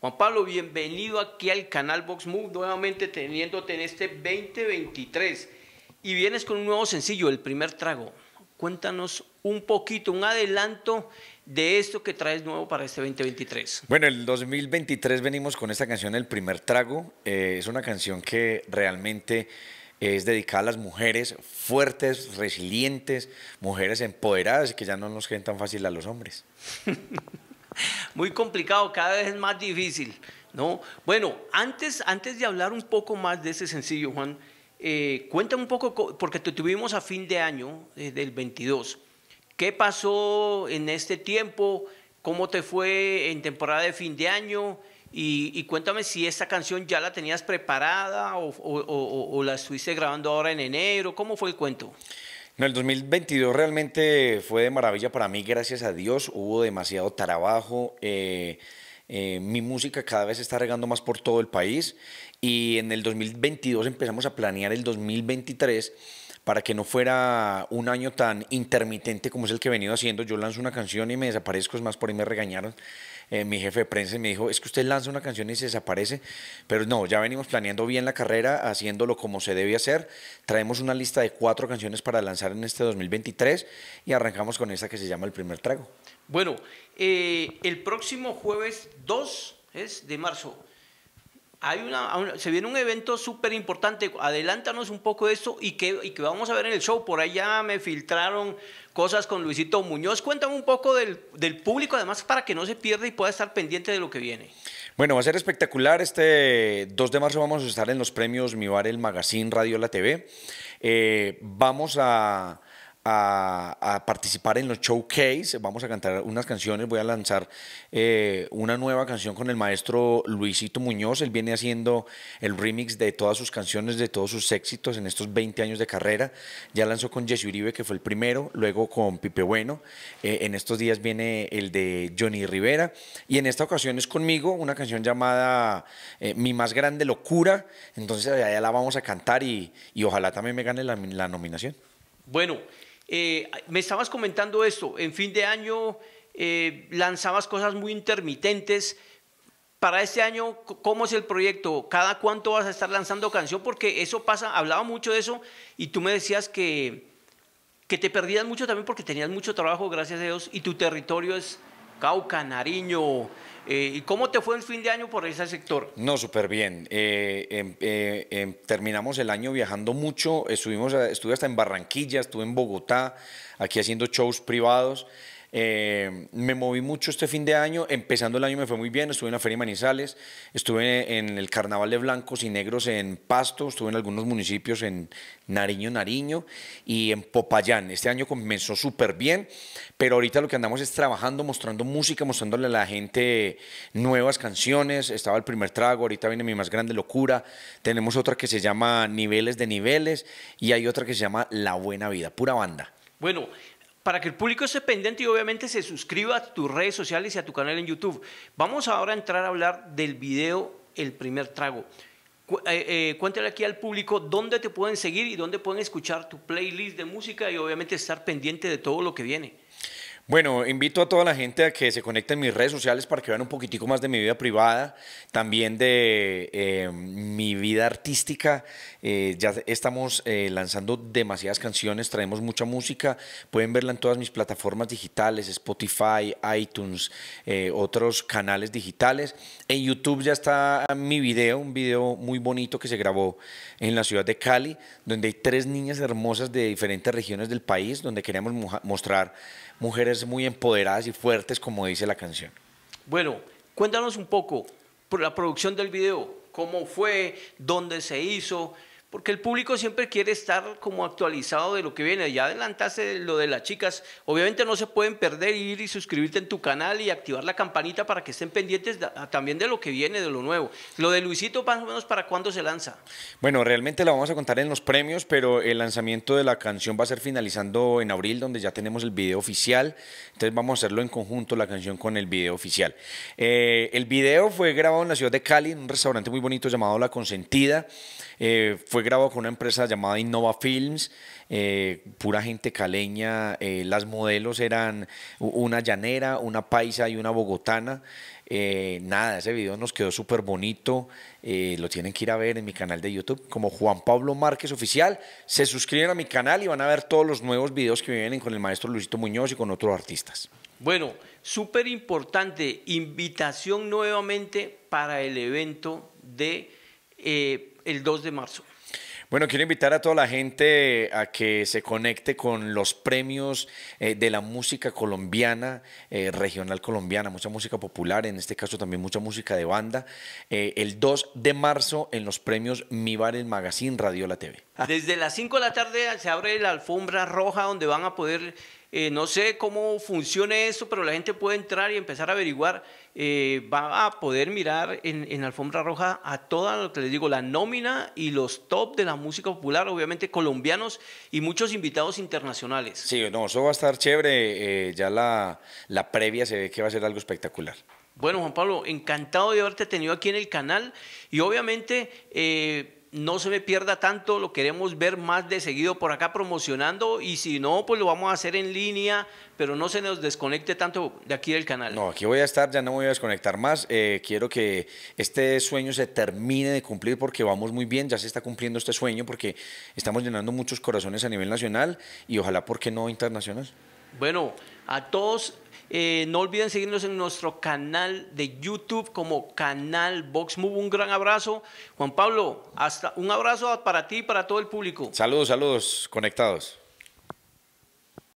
Juan Pablo, bienvenido aquí al canal Vox nuevamente teniéndote en este 2023. Y vienes con un nuevo sencillo, el primer trago. Cuéntanos un poquito, un adelanto de esto que traes nuevo para este 2023. Bueno, el 2023 venimos con esta canción, El primer trago. Eh, es una canción que realmente es dedicada a las mujeres fuertes, resilientes, mujeres empoderadas que ya no nos queden tan fácil a los hombres. Muy complicado, cada vez es más difícil. ¿no? Bueno, antes, antes de hablar un poco más de ese sencillo, Juan, eh, un poco, porque te tuvimos a fin de año desde eh, del 22. ¿Qué pasó en este tiempo? ¿Cómo te fue en temporada de fin de año? Y, cuéntame si esta canción ya la tenías preparada o, o la estuviste grabando ahora en enero. ¿Cómo fue el cuento? No, el 2022 realmente fue de maravilla para mí, gracias a Dios. Hubo demasiado trabajo. Eh, eh, mi música cada vez está regando más por todo el país. Y en el 2022 empezamos a planear el 2023 para que no fuera un año tan intermitente como es el que he venido haciendo. Yo lanzo una canción y me desaparezco, es más, por ahí me regañaron. Eh, mi jefe de prensa me dijo, es que usted lanza una canción y se desaparece, pero no, ya venimos planeando bien la carrera, haciéndolo como se debe hacer. Traemos una lista de cuatro canciones para lanzar en este 2023 y arrancamos con esta que se llama El primer trago. Bueno, eh, el próximo jueves 2 es de marzo hay una, se viene un evento súper importante. Adelántanos un poco de esto y que, vamos a ver en el show. Por ahí ya me filtraron cosas con Luisito Muñoz. Cuéntame un poco del, público, además, para que no se pierda y pueda estar pendiente de lo que viene. Bueno, va a ser espectacular. Este 2 de marzo vamos a estar en los premios Mi Bar, el Magazine, Radio La TV. Eh, vamos a a, participar en los showcase. Vamos a cantar unas canciones. Voy a lanzar eh, una nueva canción con el maestro Luisito Muñoz. Él viene haciendo el remix de todas sus canciones, de todos sus éxitos en estos 20 años de carrera. Ya lanzó con Jesse Uribe, que fue el primero, luego con Pipe Bueno. Eh, en estos días viene el de Johnny Rivera. Y en esta ocasión es conmigo una canción llamada eh, Mi más grande locura. Entonces allá la vamos a cantar y, ojalá también me gane la, la nominación. Bueno, eh, me estabas comentando esto, en fin de año eh, lanzabas cosas muy intermitentes. Para este año, ¿cómo es el proyecto? ¿Cada cuánto vas a estar lanzando canción? Porque eso pasa, hablaba mucho de eso y tú me decías que, que te perdías mucho también porque tenías mucho trabajo, gracias a Dios, y tu territorio es Cauca, Nariño. Eh, ¿Y cómo te fue el fin de año por ese sector? No, súper bien. Eh, em, eh, em, terminamos el año viajando mucho. Estuvimos, estuve hasta en Barranquilla, estuve en Bogotá, aquí haciendo shows privados. Em, me moví mucho este fin de año, empezando el año me fue muy bien, estuve en la Feria Manizales, estuve en el Carnaval de Blancos y Negros en Pasto, estuve en algunos municipios en Nariño, Nariño y en Popayán. Este año comenzó súper bien, pero ahorita lo que andamos es trabajando, mostrando música, mostrándole a la gente nuevas canciones. Estaba el primer trago, ahorita viene mi más grande locura. Tenemos otra que se llama Niveles de Niveles y hay otra que se llama La Buena Vida, pura banda. Bueno, para que el público esté pendiente y obviamente se suscriba a tus redes sociales y a tu canal en YouTube. Vamos ahora a entrar a hablar del video El primer trago. Eh, eh, cuéntale aquí al público dónde te pueden seguir y dónde pueden escuchar tu playlist de música y obviamente estar pendiente de todo lo que viene. Bueno, invito a toda la gente a que se conecten en mis redes sociales para que vean un poquitico más de mi vida privada, también de em, mi vida artística. Eh, ya estamos eh, lanzando demasiadas canciones, traemos mucha música. Pueden verla en todas mis plataformas digitales, Spotify, iTunes, eh, otros canales digitales. En YouTube ya está ah, mi video, un video muy bonito que se grabó en la ciudad de Cali, donde hay tres niñas hermosas de diferentes regiones del país, donde queremos mostrar mujeres muy empoderadas y fuertes, como dice la canción. Bueno, cuéntanos un poco por la producción del video, cómo fue, dónde se hizo, porque el público siempre quiere estar como actualizado de lo que viene. Ya adelantaste lo de las chicas. Obviamente no se pueden perder ir y suscribirte en tu canal y activar la campanita para que estén pendientes también de lo que viene, de lo nuevo. Lo de Luisito, más o menos, ¿para cuándo se lanza? Bueno, realmente la vamos a contar en los premios, pero el lanzamiento de la canción va a ser finalizando en abril, donde ya tenemos el video oficial. Entonces vamos a hacerlo en conjunto, la canción con el video oficial. Eh, el video fue grabado en la ciudad de Cali, en un restaurante muy bonito llamado La Consentida. Eh, fue grabado con una empresa llamada Innova Films, eh, pura gente caleña, eh, las modelos eran una llanera, una paisa y una bogotana. Eh, nada, ese video nos quedó súper bonito, lo tienen que ir a ver en mi canal de YouTube como Juan Pablo Márquez Oficial. Se suscriben a mi canal y van a ver todos los nuevos videos que vienen con el maestro Luisito Muñoz y con otros artistas. Bueno, súper importante, invitación nuevamente para el evento de el 2 de marzo. Bueno, quiero invitar a toda la gente a que se conecte con los premios eh, de la música colombiana, eh, regional colombiana, mucha música popular, en este caso también mucha música de banda, eh, el 2 de marzo en los premios Mi Bar el Magazine Radio La TV. Desde las 5 de la tarde se abre la alfombra roja donde van a poder eh, no sé cómo funcione eso, pero la gente puede entrar y empezar a averiguar. Eh, va a poder mirar en, Alfombra Roja a toda lo que les digo, la nómina y los top de la música popular, obviamente colombianos y muchos invitados internacionales. Sí, no, eso va a estar chévere. Eh, ya la, previa se ve que va a ser algo espectacular. Bueno, Juan Pablo, encantado de haberte tenido aquí en el canal y obviamente no se me pierda tanto, lo queremos ver más de seguido por acá promocionando y si no, pues lo vamos a hacer en línea, pero no se nos desconecte tanto de aquí del canal. No, aquí voy a estar, ya no voy a desconectar más, eh, quiero que este sueño se termine de cumplir porque vamos muy bien, ya se está cumpliendo este sueño porque estamos llenando muchos corazones a nivel nacional y ojalá, ¿por qué no internacional? Bueno, a todos eh, no olviden seguirnos en nuestro canal de YouTube como canal Vox Move. Un gran abrazo. Juan Pablo, hasta un abrazo para ti y para todo el público. Saludos, saludos, conectados.